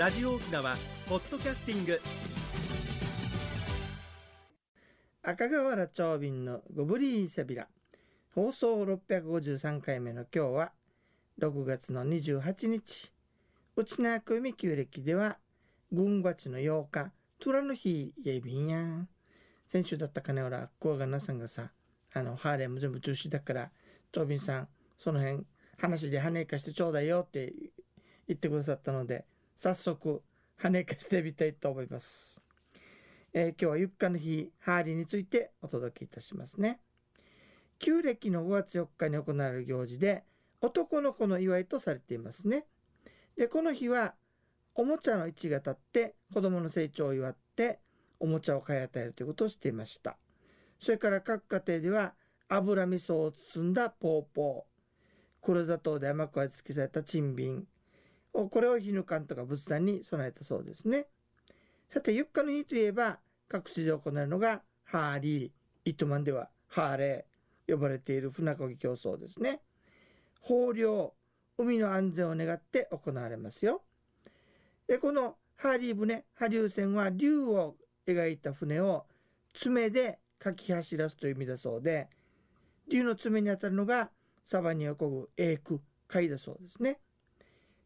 ラジオ沖縄ポッドキャスティング赤瓦長瓶のゴブリーセビラ放送653回目の今日は6月の28日内縄美旧暦では群馬地の8日虎の日やびんやん先週だった金浦こうがなさんがさあのハーレも全部中止だから長瓶さんその辺話で跳ねかしてちょうだいよって言ってくださったので早速跳ねかしてみたいと思います、えー、今日はゆっかの日ハーリーについてお届けいたしますね旧暦の5月4日に行われる行事で男の子の祝いとされていますねでこの日はおもちゃの位置が立って子供の成長を祝っておもちゃを買い与えるということをしていましたそれから各家庭では油味噌を包んだポーポー黒砂糖で甘く味付けされた珍品これをヒぬかんとか仏壇に備えたそうですね。さて、ゆっかの日といえば、各地で行うのが、ハーリー、糸満ではハーレー、呼ばれている船漕ぎ競争ですね。豊漁、海の安全を願って行われますよ。でこのハーリー船、波竜船は竜を描いた船を爪でかき走らすという意味だそうで、竜の爪に当たるのがサバに横ぐエーク、貝だそうですね。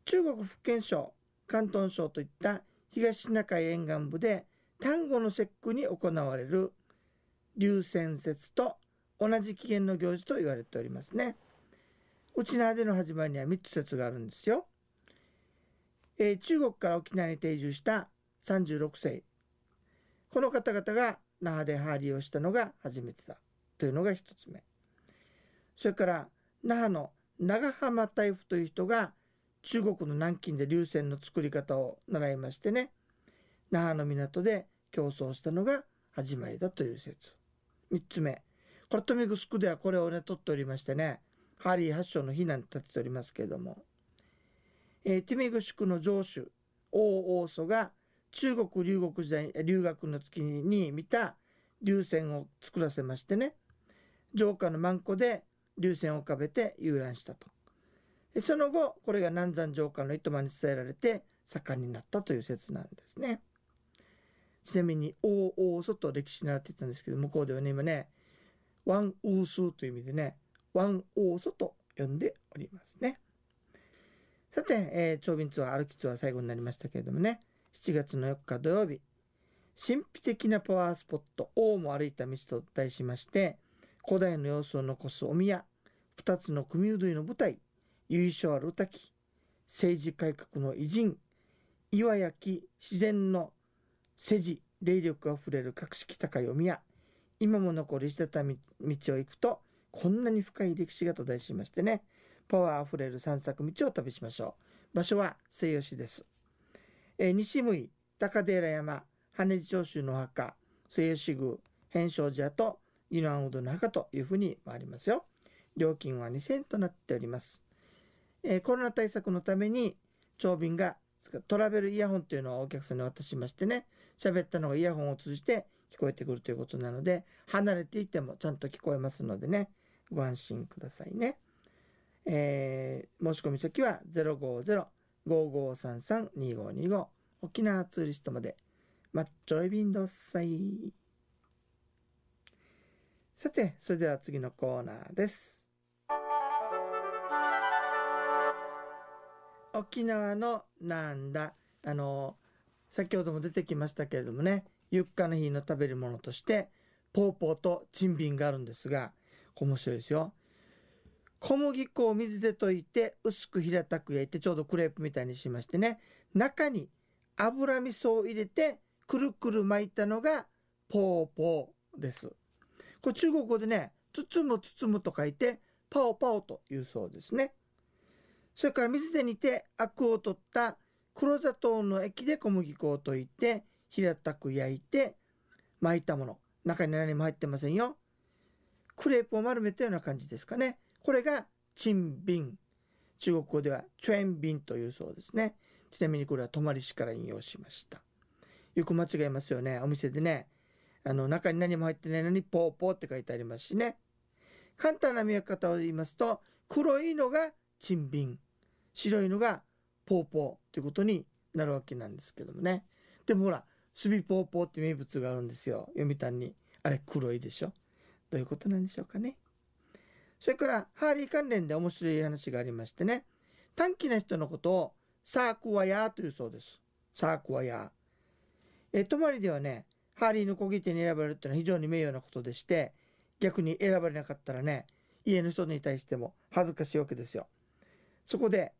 中国福建省広東省といった東シナ海沿岸部で端午の節句に行われる流泉節と同じ起源の行事と言われておりますね。沖縄での始まりには3つ説があるんですよ。えー、中国から沖縄に定住した36世この方々が那覇でハーリーをしたのが初めてだというのが1つ目それから那覇の長浜大夫という人が中国の南京で流線の作り方を習いましてね那覇の港で競争したのが始まりだという説3つ目これトミグクではこれをね取っておりましてねハリー発祥の避難立てておりますけれども、えー、ティミグシクの城主王王祖が中国留学時代留学の時に見た流線を作らせましてね城下のマ古で流線を浮かべて遊覧したとその後これが南山城下の糸満に伝えられて盛んになったという説なんですね。ちなみに「大大外歴史習ってたんですけど向こうではね今ね「ワンウースー」という意味でね「ワン大外と呼んでおりますね。さて、えー、長瓶ツアー歩きツアー最後になりましたけれどもね7月の4日土曜日神秘的なパワースポット「王も歩いた道」と題しまして古代の様子を残すお宮2つの組踊りの舞台由緒ある滝政治改革の偉人岩焼き自然の世事霊力あふれる格式高読みや今も残りしたた道を行くとこんなに深い歴史がと題しましてねパワーあふれる散策道を旅しましょう場所は西吉です、えー、西向高寺山羽地長州の墓西吉宮変勝寺と湯南ウどの墓というふうに回りますよ料金は2000となっておりますえー、コロナ対策のために長瓶がトラベルイヤホンというのをお客さんに渡しましてね喋ったのがイヤホンを通じて聞こえてくるということなので離れていてもちゃんと聞こえますのでねご安心くださいね、えー、申し込み先は050-5533-2525沖縄ツーリストまでマッチョイビンドッサイさてそれでは次のコーナーです沖縄のなんだあの先ほども出てきましたけれどもねユッカの日の食べるものとしてポーポーとチンビンがあるんですが面白いですよ。小麦粉を水で溶いて薄く平たく焼いてちょうどクレープみたいにしましてね中に油味噌を入れてくるくる巻いたのがポーポーです。これ中国語でね包む包むと書いてパオパオというそうですね。それから水で煮てアクを取った黒砂糖の液で小麦粉を溶いて平たく焼いて巻いたもの中に何も入ってませんよクレープを丸めたような感じですかねこれがチンビン中国語ではチェンビンというそうですねちなみにこれは泊まり市から引用しましたよく間違えますよねお店でねあの中に何も入ってないのにポーポーって書いてありますしね簡単な見分け方を言いますと黒いのがチンビン白いのがポーポーということになるわけなんですけどもねでもほらスビポーポーって名物があるんですよ読谷にあれ黒いでしょどういうことなんでしょうかねそれからハーリー関連で面白い話がありましてね短気な人のことをサークワヤーというそうですサークワヤーえ泊まりではねハーリーの小切手に選ばれるっていうのは非常に名誉なことでして逆に選ばれなかったらね家の人に対しても恥ずかしいわけですよそこで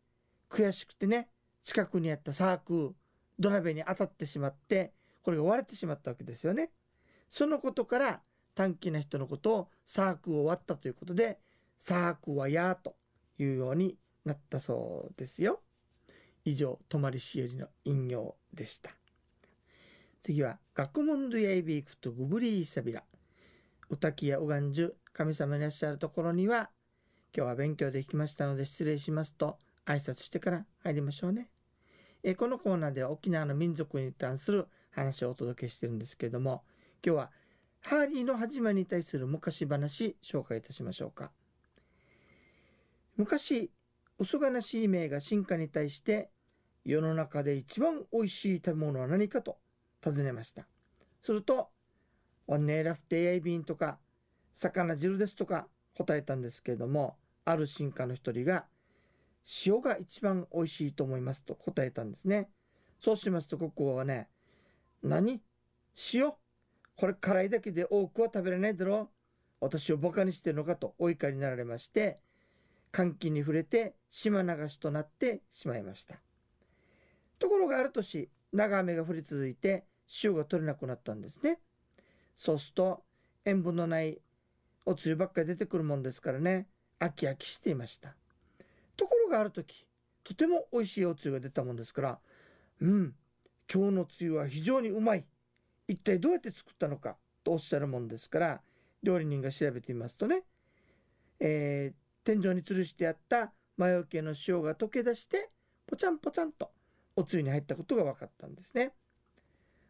悔しくてね近くにあったサーク土鍋に当たってしまってこれが割れてしまったわけですよね。そのことから短気な人のことをサークを割ったということでサークはやというようになったそうですよ。以上、泊まりしよりの引用でした。次は、学問度やいびいくとぐぶりいさびら。おたきやおがんじゅ、神様にいらっしゃるところには、今日は勉強できましたので失礼しますと、挨拶してから入りましょうね。えこのコーナーでは沖縄の民族に関する話をお届けしてるんですけれども今日はハーリーの始まりに対する昔話紹介いたしましょうか。昔恐がなしい名が進化に対して世の中で一番おいしい食べ物は何かと尋ねました。すると「おねラフふてやいびん」とか「魚汁です」とか答えたんですけれどもある進化の一人が塩が一番美味しいと思いますと答えたんですね。そうしますと国王はね、何塩これ辛いだけで多くは食べれないだろう私をバカにしてるのかとお怒りになられまして、歓喜に触れて島流しとなってしまいました。ところがある年、長雨が降り続いて塩が取れなくなったんですね。そうすると塩分のないおつゆばっかり出てくるもんですからね、飽き飽きしていました。がある時とても美味しいおつゆが出たもんですからうん今日のつゆは非常にうまい一体どうやって作ったのかとおっしゃるもんですから料理人が調べてみますとね、えー、天井に吊るしてあった魔除けの塩が溶け出してポチャンポチャンとおつゆに入ったことが分かったんですね。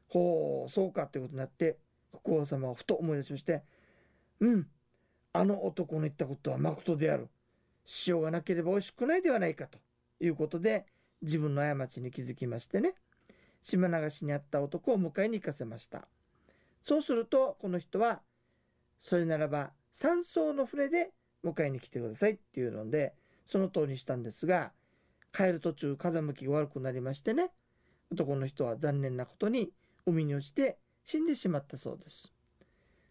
ほうそうかということになって国王様はふと思い出しまして「うんあの男の言ったことはまことである。塩がなければ美味しくないではないかということで自分の過ちに気づきましてね島流しにあった男を迎えに行かせましたそうするとこの人はそれならば山荘の船で迎えに来てくださいっていうのでその通りにしたんですが帰る途中風向きが悪くなりましてね男の人は残念なことに海に落ちて死んでしまったそうです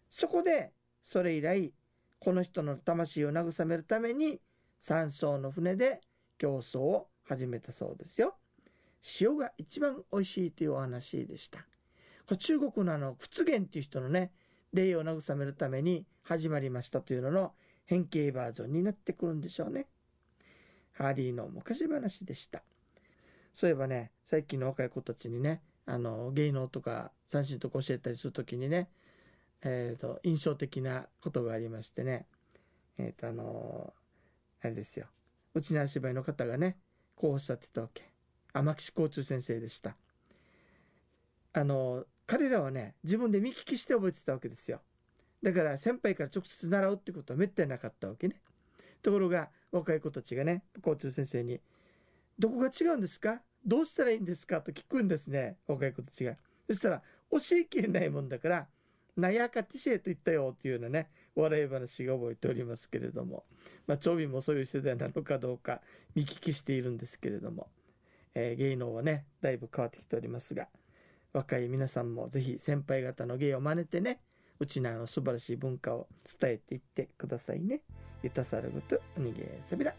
そこでそれ以来この人の魂を慰めるために山荘の船で競争を始めたそうですよ。塩が一番美味しいというお話でした。これ中国のあの、屈原っていう人のね、霊を慰めるために始まりましたというのの変形バージョンになってくるんでしょうね。ハーリーの昔話でした。そういえばね、最近の若い子たちにね、あの、芸能とか三振とか教えたりする時にね、えっ、ー、と、印象的なことがありましてね、えっ、ー、と、あのーあれですようちの足場の方がねこうおっしゃってたわけ天岸校中先生でしたあの彼らはね自分で見聞きして覚えてたわけですよだから先輩から直接習うってことはめったになかったわけねところが若い子たちがね校長先生に「どこが違うんですかどうしたらいいんですか?」と聞くんですね若い子たちがそしたら教えきれないもんだからなやかティシェと言ったよというようなね、笑い話が覚えておりますけれども、まあ、長尾もそういう世代なのかどうか見聞きしているんですけれども、えー、芸能はね、だいぶ変わってきておりますが、若い皆さんもぜひ先輩方の芸を真似てね、うちのあの素晴らしい文化を伝えていってくださいね。ゆたさるぐと、にげさびら。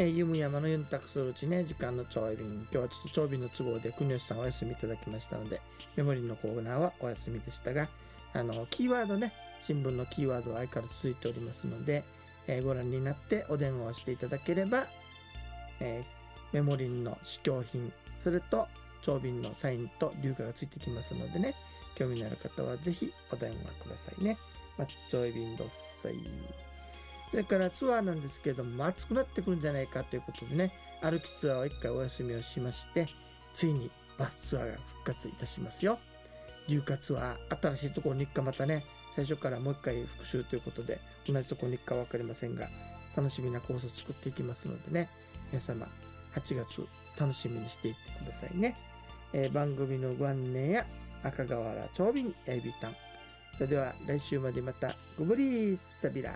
えー、ゆのユンタクするうちね、時間の長便。今日はちょっと調味の都合で、国吉さんお休みいただきましたので、メモリのコーナーはお休みでしたが、あの、キーワードね、新聞のキーワードは相変わらず続いておりますので、えー、ご覧になってお電話をしていただければ、えー、メモリンの試供品、それと長瓶のサインと流化がついてきますのでね、興味のある方はぜひお電話くださいね。ま、ちょい便どっさい。それからツアーなんですけれども暑くなってくるんじゃないかということでね歩きツアーは1回お休みをしましてついにバスツアーが復活いたしますよ硫化ツアー新しいところに行くかまたね最初からもう一回復習ということで同じところに行くか分かりませんが楽しみなコースを作っていきますのでね皆様8月楽しみにしていってくださいね、えー、番組のご案内や赤瓦長瓶エビタンそれでは来週までまたご無理サビラ。